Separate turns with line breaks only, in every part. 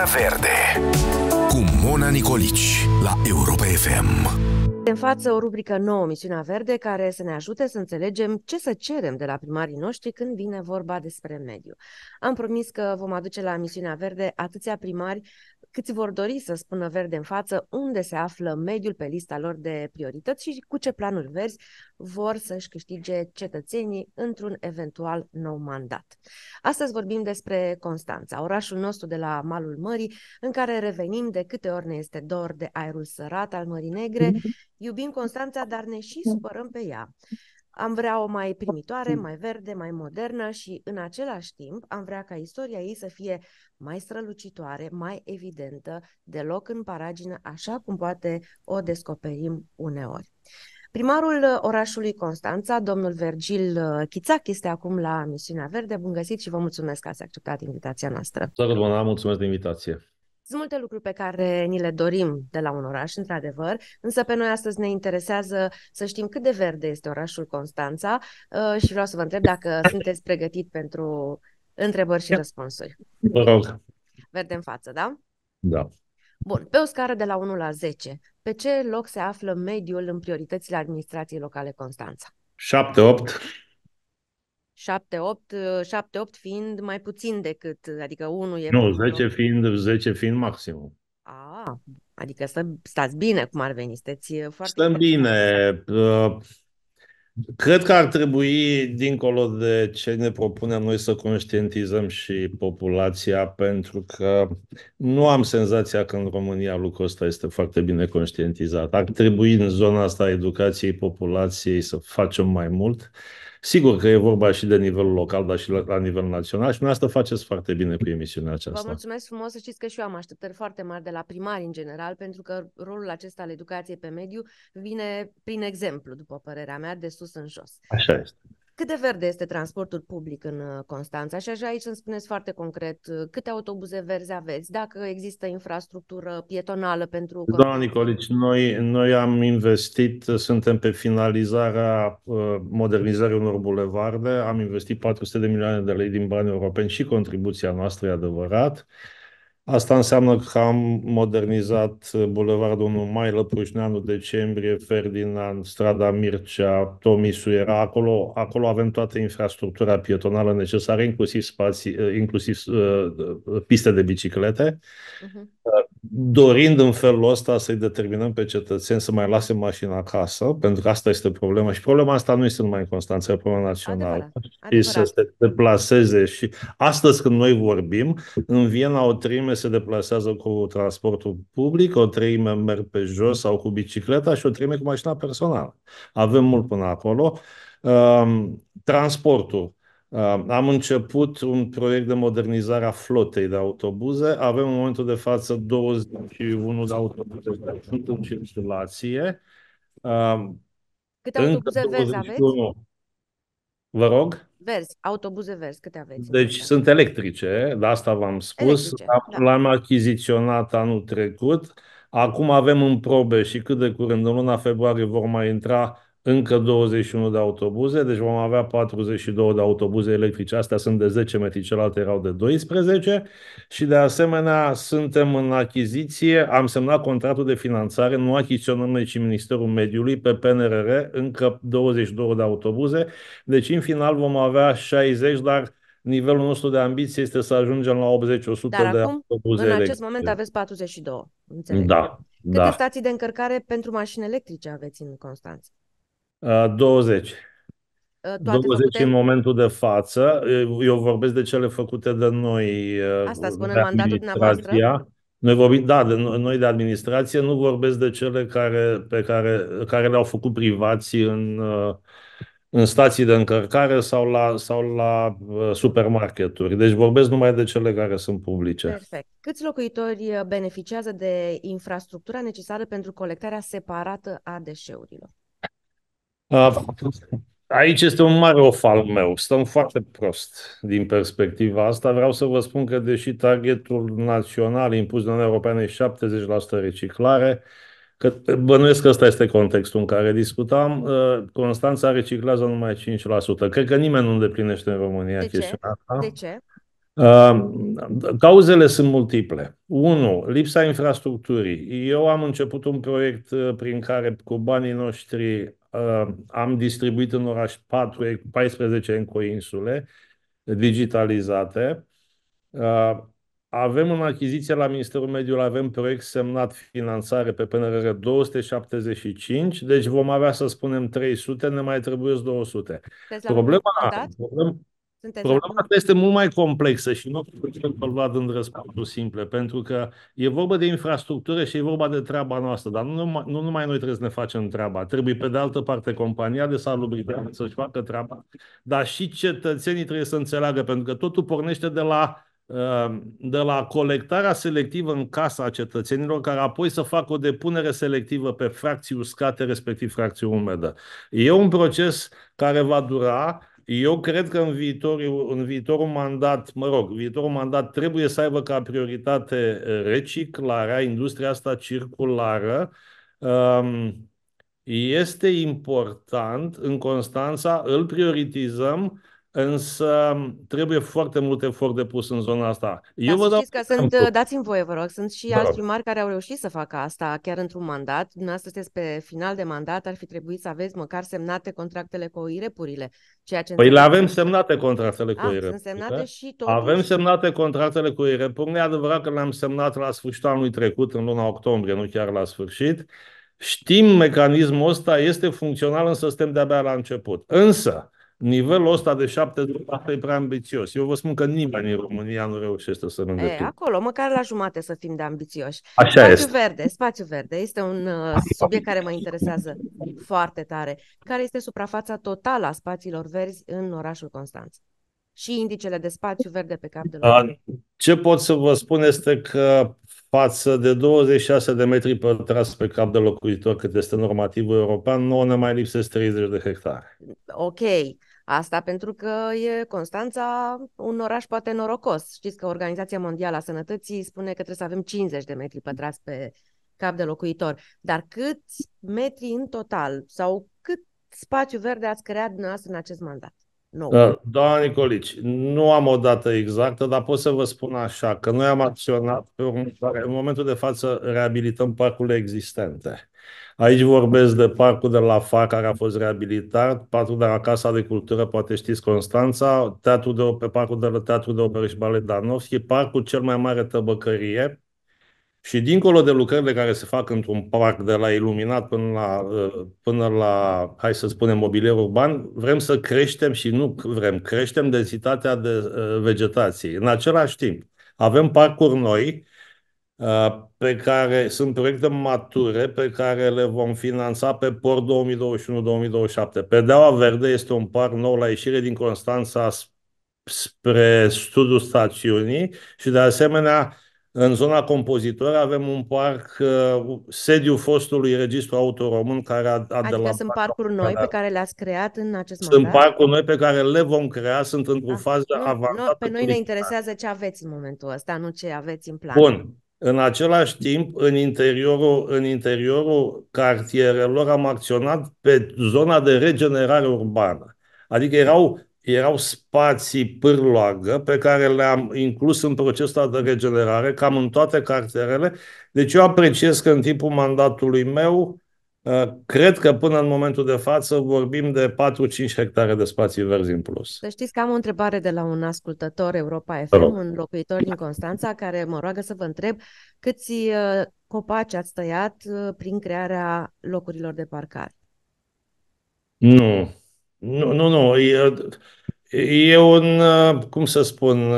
Piața Verde cu Mona Nicolici la Europa FM. În față o rubrică nouă, Misiunea Verde, care să ne ajute să înțelegem ce să cerem de la primarii noștri când vine vorba despre mediu. Am promis că vom aduce la Misiunea Verde atâția primari câți vor dori să spună verde în față unde se află mediul pe lista lor de priorități și cu ce planuri verzi vor să-și câștige cetățenii într-un eventual nou mandat. Astăzi vorbim despre Constanța, orașul nostru de la malul mării, în care revenim de câte ori ne este dor de aerul sărat al Mării Negre. Mm-hmm. Iubim Constanța, dar ne și supărăm pe ea. Am vrea o mai da. primitoare, mai verde, mai modernă și în același timp am vrea ca istoria ei să fie mai strălucitoare, mai evidentă, deloc în paragină, așa cum poate o descoperim uneori. Primarul uh, orașului Constanța, domnul Vergil uh, Chițac, este acum la Misiunea Verde. Bun găsit și vă mulțumesc că ați acceptat invitația noastră.
Dragă Doamna, mulțumesc de invitație.
Sunt multe lucruri pe care ni le dorim de la un oraș, într-adevăr, însă pe noi astăzi ne interesează să știm cât de verde este orașul Constanța uh, și vreau să vă întreb dacă sunteți pregătit pentru întrebări și răspunsuri. Vă rog. Verde în față, da? Da. Bun, pe o scară de la 1 la 10, pe ce loc se află mediul în prioritățile administrației locale Constanța? 7-8. 7-8, 7-8 fiind mai puțin decât, adică 1 e... Nu, 10 8.
fiind, 10 fiind maximum.
A, adică să stați bine cum ar veni, sunteți uh, foarte...
Stăm bine. Uh, cred că ar trebui, dincolo de ce ne propunem noi, să conștientizăm și populația, pentru că nu am senzația că în România lucrul ăsta este foarte bine conștientizat. Ar trebui în zona asta a educației populației să facem mai mult. Uh, Sigur că e vorba și de nivel local, dar și la, la nivel național și asta faceți foarte bine cu emisiunea aceasta. Vă
mulțumesc frumos să știți că și eu am așteptări foarte mari de la primari în general, pentru că rolul acesta al educației pe mediu vine prin exemplu, după părerea mea, de sus în jos. Așa este. Cât de verde este transportul public în uh, Constanța? Și așa aici îmi spuneți foarte concret uh, câte autobuze verzi aveți, dacă există infrastructură pietonală pentru... Da,
Nicolici, noi, noi am investit, suntem pe finalizarea uh, modernizării unor bulevarde, am investit 400 de milioane de lei din bani europeni și contribuția noastră, e adevărat. Asta înseamnă că am modernizat uh, Bulevardul 1 Mai, Lăpușneanu, Decembrie, Ferdinand, Strada Mircea, Tomisu era acolo. Acolo avem toată infrastructura pietonală necesară, inclusiv spații, uh, inclusiv uh, uh, piste de biciclete. Uh-huh dorind în felul ăsta să-i determinăm pe cetățeni să mai lase mașina acasă, pentru că asta este problema. Și problema asta nu este numai în Constanța, e problema națională. Adevărat, adevărat. Și să se deplaseze. Și astăzi când noi vorbim, în Viena o treime se deplasează cu transportul public, o treime merg pe jos sau cu bicicleta și o treime cu mașina personală. Avem mult până acolo. Ehm, transportul Uh, am început un proiect de modernizare a flotei de autobuze. Avem în momentul de față 21 de autobuze sunt în circulație. Uh, câte Încă autobuze verzi aveți? Vă rog?
Verzi, autobuze verzi, câte aveți?
Deci da. sunt electrice, de asta v-am spus. Electrice, da. L-am da. achiziționat anul trecut. Acum avem în probe și cât de curând, în luna februarie, vor mai intra încă 21 de autobuze, deci vom avea 42 de autobuze electrice. Astea sunt de 10 metri, celelalte erau de 12 și de asemenea suntem în achiziție, am semnat contractul de finanțare, nu achiziționăm deci Ministerul Mediului pe PNRR încă 22 de autobuze, deci în final vom avea 60, dar nivelul nostru de ambiție este să ajungem la 80-100 Dar de acum, autobuze în acest electrice. moment aveți
42, înțeleg. Da. Câte da. stații de încărcare pentru mașini electrice aveți în Constanța? 20. Toate 20 făcute... în momentul
de față. Eu vorbesc de cele făcute de noi. Asta spun în mandatul dumneavoastră? Noi vorbim, da, de, noi de administrație, nu vorbesc de cele care, pe care, care le-au făcut privații în, în stații de încărcare sau la, sau la supermarketuri. Deci vorbesc numai de cele care sunt publice. Perfect.
Câți locuitori uh, beneficiază de infrastructura necesară pentru colectarea separată a deșeurilor?
Aici este un mare ofal meu. Stăm foarte prost din perspectiva asta. Vreau să vă spun că, deși targetul național impus de Uniunea Europeană e 70% reciclare, că bănuiesc că ăsta este contextul în care discutam, ă, Constanța reciclează numai 5%. Cred că nimeni nu îndeplinește în România de chestiunea asta. De ce? Uh, cauzele sunt multiple. 1. Lipsa infrastructurii. Eu am început un proiect ă, prin care cu banii noștri am distribuit în oraș 4, 14 ecoinsule digitalizate. Avem în achiziție la Ministerul Mediului, avem proiect semnat finanțare pe PNRR 275, deci vom avea, să spunem, 300, ne mai trebuie 200. problema, problem, sunteți Problema asta este mult mai complexă și nu putem rezolva în răspunsul simple, pentru că e vorba de infrastructură și e vorba de treaba noastră, dar nu numai, nu numai noi trebuie să ne facem treaba, trebuie pe de altă parte compania de salubritate să-și facă treaba, dar și cetățenii trebuie să înțeleagă, pentru că totul pornește de la uh, de la colectarea selectivă în casa a cetățenilor, care apoi să facă o depunere selectivă pe fracții uscate, respectiv fracții umedă. E un proces care va dura, eu cred că în viitorul, în viitorul mandat, mă rog, viitorul mandat trebuie să aibă ca prioritate uh, reciclarea, industria asta circulară. Um, este important, în Constanța îl prioritizăm Însă trebuie foarte mult efort depus în zona asta. Eu vă dau... că sunt, uh,
dați-mi voie, vă rog, sunt și da. alți primari care au reușit să facă asta chiar într-un mandat. Dumneavoastră sunteți pe final de mandat, ar fi trebuit să aveți măcar semnate contractele cu irep Ceea ce păi le avem
semnate contractele cu ah, IREP. Sunt semnate și totuși. Avem semnate contractele cu irep păi Nu e adevărat că le-am semnat la sfârșitul anului trecut, în luna octombrie, nu chiar la sfârșit. Știm mecanismul ăsta, este funcțional, însă suntem de-abia la început. Însă, nivelul ăsta de 7% e prea ambițios. Eu vă spun că nimeni în România nu reușește să ne e,
Acolo, măcar la jumate să fim de ambițioși. Așa spațiu este. verde, spațiu verde este un uh, subiect care mă interesează foarte tare. Care este suprafața totală a spațiilor verzi în orașul Constanța? Și indicele de spațiu verde pe cap de loc.
Ce pot să vă spun este că față de 26 de metri pătrați pe cap de locuitor, cât este normativul european, nouă ne mai lipsesc 30 de hectare.
Ok. Asta pentru că e Constanța un oraș poate norocos. Știți că Organizația Mondială a Sănătății spune că trebuie să avem 50 de metri pătrați pe cap de locuitor. Dar câți metri în total sau cât spațiu verde ați creat dumneavoastră în acest mandat? Nu.
Da, doamna Nicolici, nu am o dată exactă, dar pot să vă spun așa, că noi am acționat pe următoare. În momentul de față reabilităm parcurile existente. Aici vorbesc de parcul de la FA care a fost reabilitat, parcul de la Casa de Cultură, poate știți Constanța, teatru de, pe parcul de la Teatru de Operă și Balet Danovski, parcul cel mai mare tăbăcărie, și dincolo de lucrările care se fac într-un parc, de la iluminat până la, uh, până la hai să spunem, mobilier urban, vrem să creștem și nu vrem, creștem densitatea de uh, vegetație. În același timp, avem parcuri noi uh, pe care sunt proiecte mature pe care le vom finanța pe POR 2021-2027. Pedeaua Verde este un parc nou la ieșire din Constanța spre studiul stațiunii și de asemenea în zona compozitor avem un parc, uh, sediu fostului registru autoromân care a, a adică de la sunt
parcuri noi pe care le-ați creat în acest moment. Sunt
parcuri noi pe care le vom crea, sunt într-o da. fază nu, avansată. Nu, pe noi ne
interesează ce aveți în momentul ăsta, nu ce aveți în plan. Bun.
În același timp, în interiorul, în interiorul cartierelor am acționat pe zona de regenerare urbană. Adică erau erau spații pârloagă pe care le-am inclus în procesul de regenerare, cam în toate cartierele. Deci eu apreciez că în timpul mandatului meu, uh, Cred că până în momentul de față vorbim de 4-5 hectare de spații verzi în plus. Să
știți că am o întrebare de la un ascultător Europa FM, Hello. un locuitor din Constanța, care mă roagă să vă întreb câți uh, copaci ați tăiat uh, prin crearea locurilor de parcare.
Nu, nu, nu, nu. E, e un, cum să spun,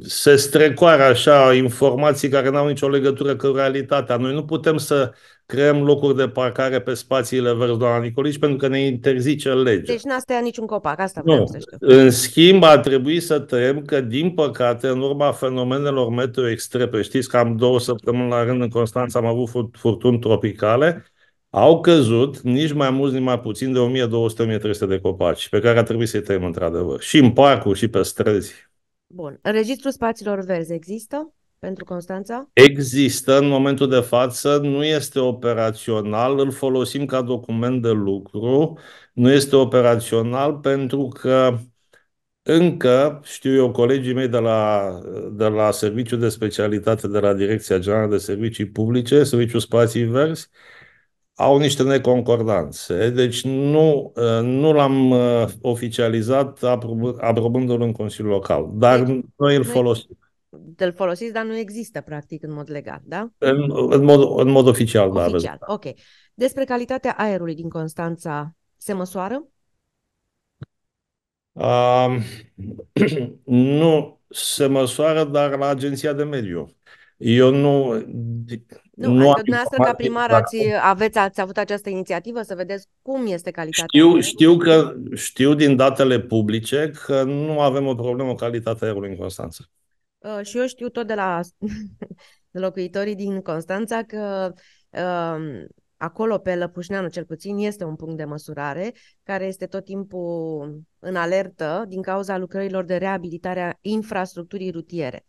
se strecoară așa informații care n-au nicio legătură cu realitatea. Noi nu putem să creăm locuri de parcare pe spațiile verzi, doamna Nicolici, pentru că ne interzice legea.
Deci n-a stea niciun copac, asta nu. să știu. În
schimb, a trebuit să tăiem că, din păcate, în urma fenomenelor meteo extreme, știți că am două săptămâni la rând în Constanța am avut furtuni tropicale, au căzut nici mai mulți, nici mai puțin de 1200-1300 de copaci, pe care a trebuit să-i tăiem într-adevăr. Și în parcuri, și pe străzi.
Bun. Registrul spațiilor verzi există pentru Constanța?
Există în momentul de față, nu este operațional, îl folosim ca document de lucru, nu este operațional pentru că încă, știu eu, colegii mei de la, de la Serviciul de Specialitate de la Direcția Generală de Servicii Publice, Serviciul Spații Verzi, au niște neconcordanțe, deci nu, ă, nu l-am ă, oficializat aprobându-l în Consiliul Local, dar deci, noi îl folosim.
Îl folosiți, dar nu există practic în mod legal, da? În, în, mod, în
mod oficial, oficial da. Oficial,
ok. Despre calitatea aerului din Constanța se măsoară?
Uh, nu se măsoară, dar la Agenția de Mediu. Eu nu... Nu, nu adică dumneavoastră ca primar ați,
aveți, ați avut această inițiativă să vedeți cum este calitatea. Știu, știu, că,
știu din datele publice că nu avem o problemă cu calitatea aerului în Constanța.
Uh, și eu știu tot de la locuitorii din Constanța că uh, acolo pe Lăpușneanu cel puțin este un punct de măsurare care este tot timpul în alertă din cauza lucrărilor de reabilitare a infrastructurii rutiere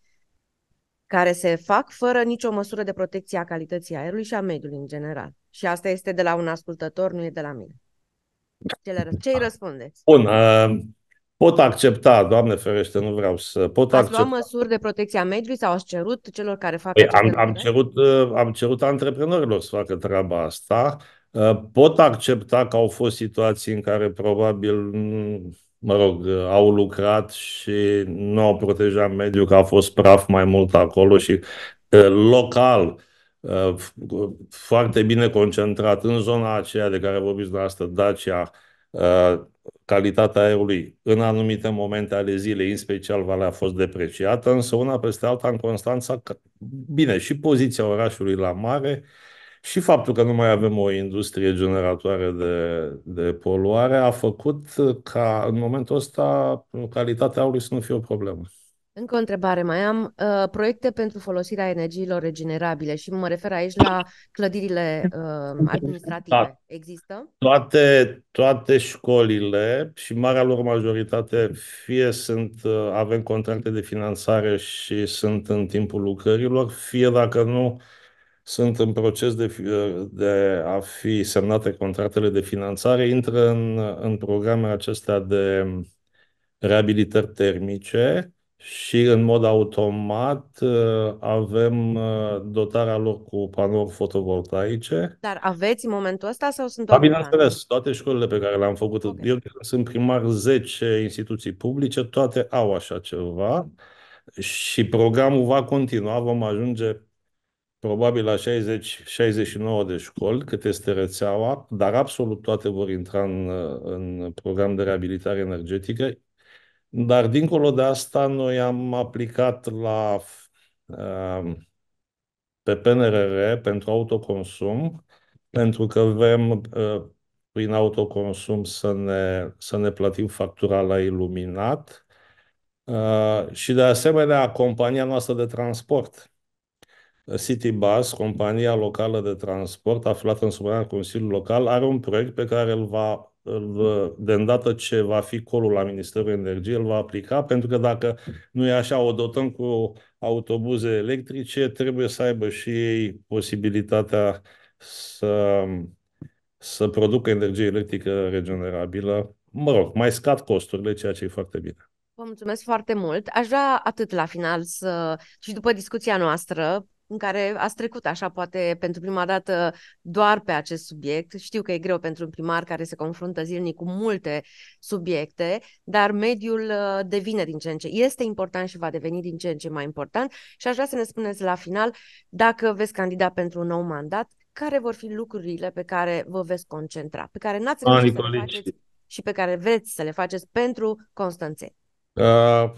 care se fac fără nicio măsură de protecție a calității aerului și a mediului în general. Și asta este de la un ascultător, nu e de la mine. Ce îi da. răspundeți?
Bun, uh, pot accepta, Doamne ferește, nu vreau să pot Ați accepta. luat
măsuri de protecție a mediului sau ați cerut celor care fac păi, am,
am, cerut, uh, am cerut antreprenorilor să facă treaba asta. Uh, pot accepta că au fost situații în care probabil mm, mă rog, au lucrat și nu au protejat mediul, că a fost praf mai mult acolo și local, foarte bine concentrat în zona aceea de care vorbiți dumneavoastră, Dacia, calitatea aerului în anumite momente ale zilei, în special Valea, a fost depreciată, însă una peste alta în Constanța, bine, și poziția orașului la mare, și faptul că nu mai avem o industrie generatoare de, de poluare a făcut ca în momentul ăsta calitatea aurului să nu fie o problemă.
Încă o întrebare mai am. Uh, proiecte pentru folosirea energiilor regenerabile și mă refer aici la clădirile uh, administrative. Da. Există?
Toate, toate școlile și marea lor majoritate fie sunt uh, avem contracte de finanțare și sunt în timpul lucrărilor, fie dacă nu uh, sunt în proces de, de a fi semnate contractele de finanțare, intră în, în programele acestea de reabilitări termice și în mod automat avem dotarea lor cu panouri fotovoltaice.
Dar aveți în momentul ăsta sau sunt da, doar Bineînțeles,
toate școlile pe care le-am făcut, okay. eu sunt primar 10 instituții publice, toate au așa ceva și programul va continua, vom ajunge probabil la 60-69 de școli, cât este rețeaua, dar absolut toate vor intra în, în program de reabilitare energetică. Dar dincolo de asta, noi am aplicat la ehm, pe PNRR pentru autoconsum, pentru că vrem ă, prin autoconsum să ne, să ne plătim factura la iluminat ă, și de asemenea compania noastră de transport City Bus, compania locală de transport aflată în supravegherea Consiliului Local, are un proiect pe care îl va, îl, de îndată ce va fi colul la Ministerul Energiei, îl va aplica, pentru că dacă nu e așa, o dotăm cu autobuze electrice, trebuie să aibă și ei posibilitatea să, să producă energie electrică regenerabilă. Mă rog, mai scad costurile, ceea ce e foarte bine.
Vă mulțumesc foarte mult. Aș vrea atât la final să, și după discuția noastră, în care ați trecut așa poate pentru prima dată doar pe acest subiect. Știu că e greu pentru un primar care se confruntă zilnic cu multe subiecte, dar mediul uh, devine din ce în ce. Este important și va deveni din ce în ce mai important și aș vrea să ne spuneți la final dacă veți candida pentru un nou mandat, care vor fi lucrurile pe care vă veți concentra, pe care n-ați să faceți și pe care vreți să le faceți pentru Constanțeni?
Uh,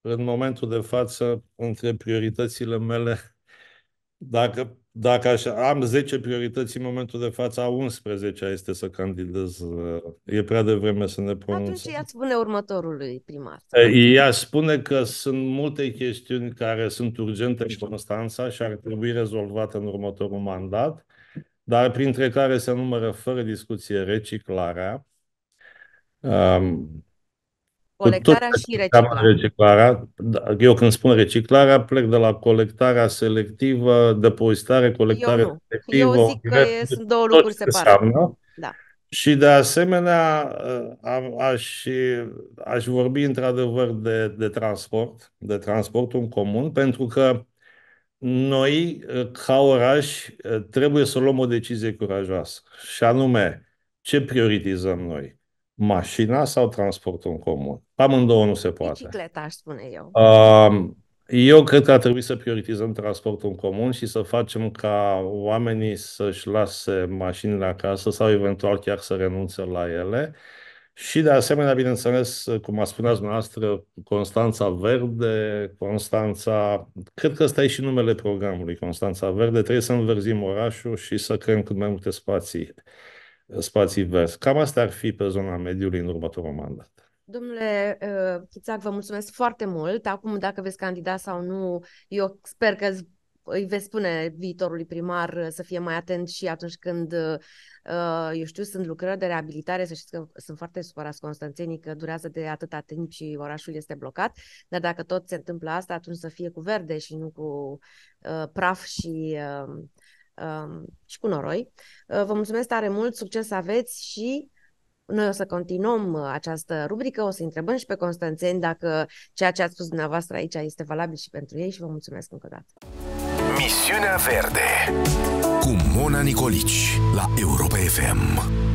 în momentul de față, între prioritățile mele dacă, dacă aș, am 10 priorități în momentul de față, a 11 este să candidez. Uh, e prea devreme să ne pronunțăm. Atunci
ea spune următorului primar.
Ea spune că sunt multe chestiuni care sunt urgente în Constanța și ar trebui rezolvate în următorul mandat, dar printre care se numără fără discuție reciclarea, um,
Colectarea și reciclarea. reciclarea.
Da, eu când spun reciclarea, plec de la colectarea selectivă, depozitare, colectare Eu nu. selectivă. Eu zic că sunt două lucruri separate. Da. Și de asemenea, ă, aș, aș vorbi într-adevăr de, de transport, de transportul în comun, pentru că noi, ă, ca oraș, ă, trebuie să luăm o decizie curajoasă. Și anume, ce prioritizăm noi? mașina sau transportul în comun. Amândouă nu se poate.
Bicicleta, aș spune eu.
Eu cred că ar trebui să prioritizăm transportul în comun și să facem ca oamenii să-și lase mașinile acasă sau eventual chiar să renunțe la ele. Și de asemenea, bineînțeles, cum a spuneați dumneavoastră, Constanța Verde, Constanța, cred că ăsta e și numele programului, Constanța Verde, trebuie să înverzim orașul și să creăm cât mai multe spații spații verzi. Cam asta ar fi pe zona mediului în următorul mandat.
Domnule uh, Chițac, vă mulțumesc foarte mult. Acum, dacă veți candida sau nu, eu sper că îi veți spune viitorului primar uh, să fie mai atent și atunci când, uh, eu știu, sunt lucrări de reabilitare, să știți că sunt foarte supărați constanțenii că durează de atâta timp și orașul este blocat, dar dacă tot se întâmplă asta, atunci să fie cu verde și nu cu praf și Um, și cu noroi. Uh, vă mulțumesc tare mult, succes aveți și noi o să continuăm uh, această rubrică, o să întrebăm și pe Constanțeni dacă ceea ce ați spus dumneavoastră aici este valabil și pentru ei și vă mulțumesc încă o dată. Misiunea Verde cu Mona Nicolici la Europa
FM.